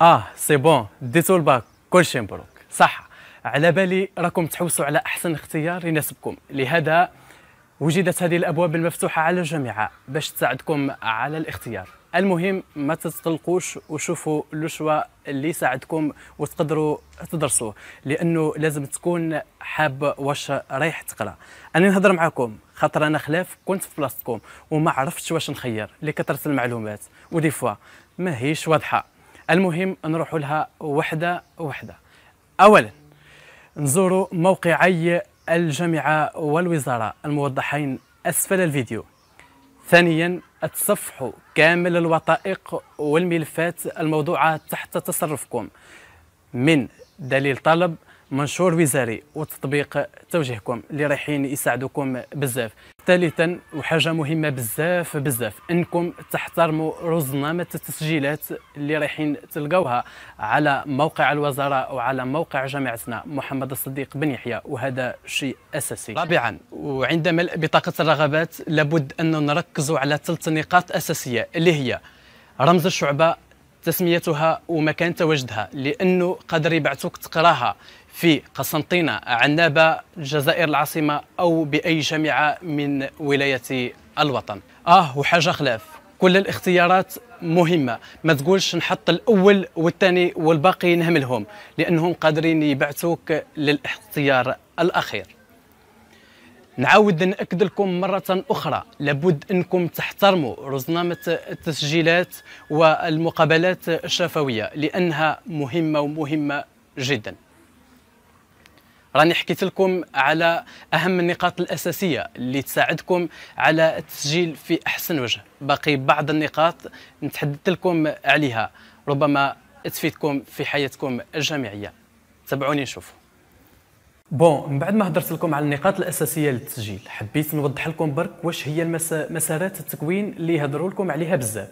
اه سي بون ديتو الباك كلشي مبروك صح على بالي راكم تحوسوا على احسن اختيار يناسبكم لهذا وجدت هذه الابواب المفتوحه على الجامعه باش تساعدكم على الاختيار المهم ما تتقلقوش وشوفوا الشوا اللي يساعدكم وتقدروا تدرسوه لانه لازم تكون حاب واش رايح تقرا انا نهضر معكم خاطر انا خلاف كنت في بلاصتكم وما عرفتش واش نخير لكثره المعلومات ودي فوا ماهيش واضحه المهم نروح لها وحده وحده اولا نزور موقعي الجامعه والوزاره الموضحين اسفل الفيديو ثانيا تصفحوا كامل الوثائق والملفات الموضوعه تحت تصرفكم من دليل طلب منشور وزاري وتطبيق توجيهكم اللي رايحين يساعدوكم بزاف ثالثا وحاجه مهمه بزاف بزاف انكم تحترموا رزنامه التسجيلات اللي رايحين تلقاوها على موقع الوزاره وعلى موقع جامعتنا محمد الصديق بن يحيى وهذا شيء اساسي رابعا وعندما بطاقه الرغبات لابد ان نركزوا على ثلاث نقاط اساسيه اللي هي رمز الشعبه تسميتها ومكان تواجدها لانه قادر يبعثوك تقراها في قسنطينة عنابة الجزائر العاصمة أو بأي جامعة من ولاية الوطن آه وحاجة خلاف كل الاختيارات مهمة ما تقولش نحط الأول والثاني والباقي نهملهم لأنهم قادرين يبعثوك للاختيار الأخير نعاود نأكد لكم مرة أخرى لابد أنكم تحترموا رزنامة التسجيلات والمقابلات الشفوية لأنها مهمة ومهمة جداً راني حكيت لكم على اهم النقاط الاساسيه اللي تساعدكم على التسجيل في احسن وجه باقي بعض النقاط نتحدث لكم عليها ربما تفيدكم في حياتكم الجامعيه تابعوني نشوفوا بون من بعد ما هضرت لكم على النقاط الاساسيه للتسجيل حبيت نوضح لكم برك واش هي مسارات التكوين اللي هضروا لكم عليها بزاف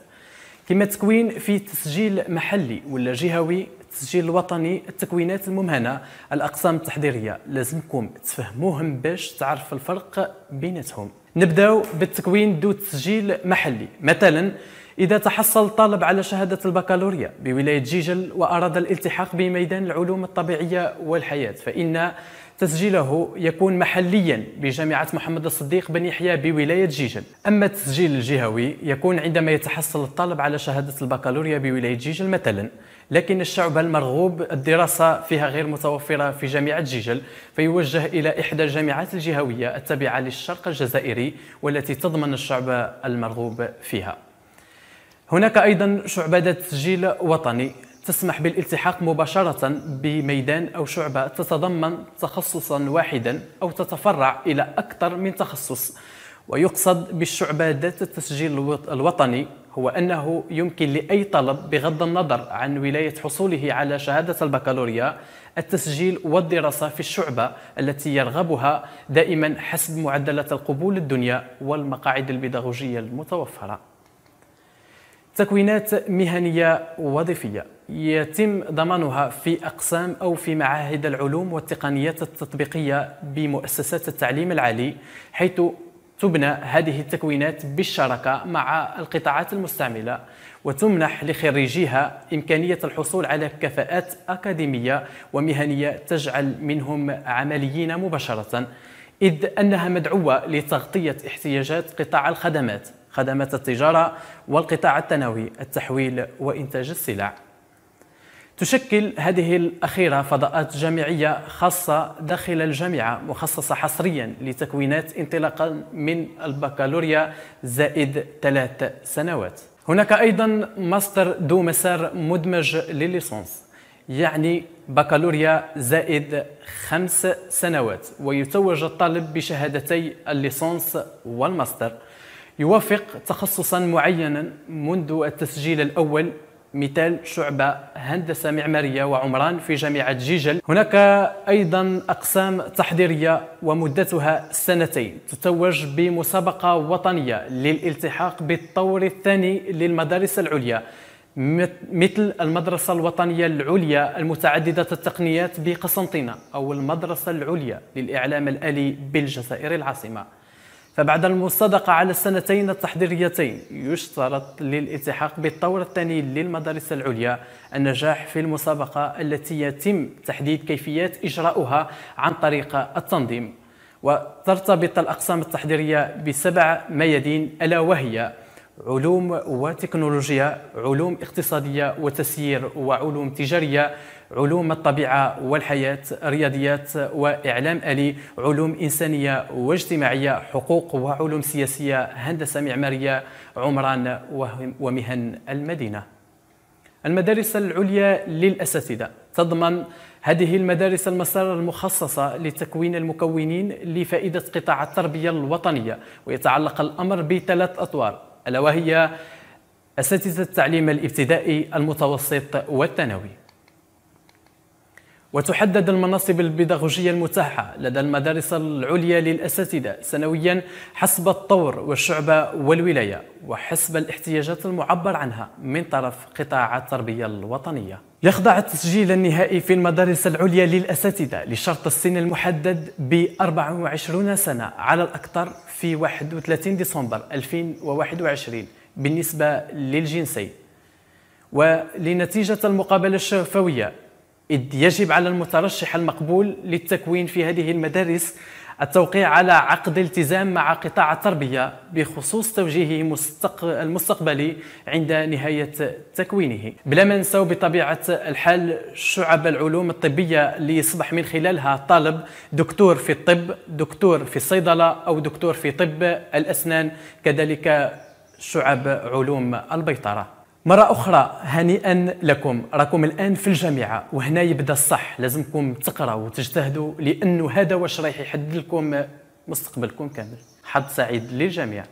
كما التكوين في تسجيل محلي ولا جهوي التسجيل الوطني التكوينات الممهنه الاقسام التحضيريه لازمكم تفهموهم باش تعرف الفرق بيناتهم نبداو بالتكوين ذو تسجيل محلي مثلا إذا تحصل الطالب على شهادة البكالوريا بولاية جيجل وأراد الالتحاق بميدان العلوم الطبيعية والحياة فإن تسجيله يكون محليا بجامعة محمد الصديق بن يحيى بولاية جيجل أما التسجيل الجهوي يكون عندما يتحصل الطالب على شهادة البكالوريا بولاية جيجل مثلا لكن الشعب المرغوب الدراسة فيها غير متوفرة في جامعة جيجل فيوجه إلى إحدى الجامعات الجهوية التابعة للشرق الجزائري والتي تضمن الشعب المرغوب فيها هناك أيضا ذات تسجيل وطني تسمح بالالتحاق مباشرة بميدان أو شعبة تتضمن تخصصا واحدا أو تتفرع إلى أكثر من تخصص ويقصد بالشعبة ذات التسجيل الوطني هو أنه يمكن لأي طلب بغض النظر عن ولاية حصوله على شهادة البكالوريا التسجيل والدراسة في الشعبة التي يرغبها دائما حسب معدلات القبول الدنيا والمقاعد البيداغوجية المتوفرة تكوينات مهنية وظيفية يتم ضمانها في أقسام أو في معاهد العلوم والتقنيات التطبيقية بمؤسسات التعليم العالي حيث تبنى هذه التكوينات بالشراكة مع القطاعات المستعملة وتمنح لخريجيها إمكانية الحصول على كفاءات أكاديمية ومهنية تجعل منهم عمليين مباشرة إذ أنها مدعوة لتغطية احتياجات قطاع الخدمات خدمات التجارة والقطاع الثانوي التحويل وإنتاج السلع تشكل هذه الأخيرة فضاءات جامعية خاصة داخل الجامعة مخصصة حصريا لتكوينات انطلاقا من البكالوريا زائد ثلاث سنوات هناك أيضا ماستر ذو مسار مدمج للليسونس يعني بكالوريا زائد خمس سنوات ويتوج الطالب بشهادتي الليسونس والماستر يوافق تخصصا معينا منذ التسجيل الأول مثال شعبة هندسة معمارية وعمران في جامعة جيجل هناك أيضا أقسام تحضيرية ومدتها سنتين تتوج بمسابقة وطنية للالتحاق بالطور الثاني للمدارس العليا مثل المدرسة الوطنية العليا المتعددة التقنيات بقسنطينة أو المدرسة العليا للإعلام الآلي بالجزائر العاصمة فبعد المصادقة على السنتين التحضيريتين يشترط للالتحاق بالطور الثاني للمدارس العليا النجاح في المسابقة التي يتم تحديد كيفيات إجراؤها عن طريق التنظيم وترتبط الأقسام التحضيرية بسبع ميادين ألا وهي علوم وتكنولوجيا علوم اقتصادية وتسيير وعلوم تجارية علوم الطبيعة والحياة رياضيات وإعلام آلي علوم إنسانية واجتماعية حقوق وعلوم سياسية هندسة معمارية عمران ومهن المدينة المدارس العليا للأساتذة تضمن هذه المدارس المسار المخصصة لتكوين المكونين لفائدة قطاع التربية الوطنية ويتعلق الأمر بثلاث أطوار ألا وهي أساتذة التعليم الابتدائي المتوسط والثانوي وتحدد المناصب البيداغوجية المتاحة لدى المدارس العليا للأساتذة سنويا حسب الطور والشعبة والولاية وحسب الاحتياجات المعبر عنها من طرف قطاع التربية الوطنية يخضع التسجيل النهائي في المدارس العليا للأساتذة لشرط السن المحدد ب 24 سنة على الأكثر في 31 ديسمبر 2021 بالنسبة للجنسين ولنتيجة المقابلة الشفوية إذ يجب على المترشح المقبول للتكوين في هذه المدارس التوقيع على عقد التزام مع قطاع التربية بخصوص توجيهه المستقبلي عند نهاية تكوينه بلا ما ننسوا بطبيعة الحال شعب العلوم الطبية اللي يصبح من خلالها طالب دكتور في الطب دكتور في الصيدلة أو دكتور في طب الأسنان كذلك شعب علوم البيطرة مرة أخرى هنيئا لكم راكم الآن في الجامعة وهنا يبدا الصح لازمكم تقراو وتجتهدوا لأنه هذا واش رايح يحدد لكم مستقبلكم كامل حظ سعيد للجميع